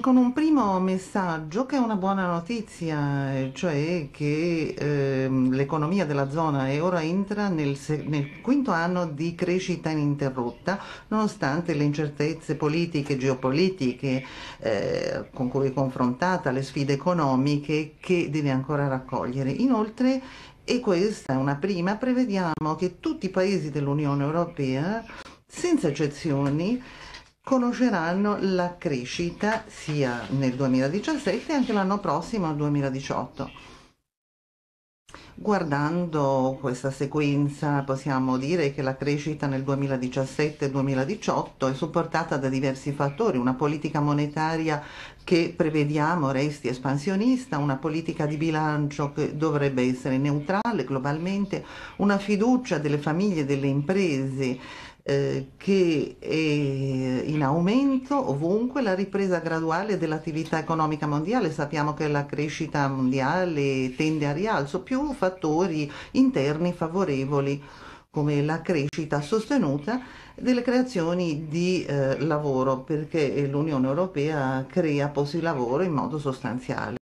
con un primo messaggio che è una buona notizia, eh, cioè che eh, l'economia della zona ora entra nel, nel, quinto anno di crescita ininterrotta, nonostante le incertezze politiche, geopolitiche eh, con cui è confrontata, le sfide economiche che deve ancora raccogliere. Inoltre, e questa è una prima, prevediamo che tutti i paesi dell'Unione Europea, senza eccezioni, conosceranno la crescita sia nel 2017 e anche l'anno prossimo, 2018. Guardando questa sequenza possiamo dire che la crescita nel 2017-2018 è supportata da diversi fattori, una politica monetaria che prevediamo resti espansionista, una politica di bilancio che dovrebbe essere neutrale globalmente, una fiducia delle famiglie e delle imprese eh, che è in aumento ovunque la ripresa graduale dell'attività economica mondiale, sappiamo che la crescita mondiale tende a rialzo, più fattori interni favorevoli come la crescita sostenuta delle creazioni di eh, lavoro, perché l'Unione Europea crea posti di lavoro in modo sostanziale.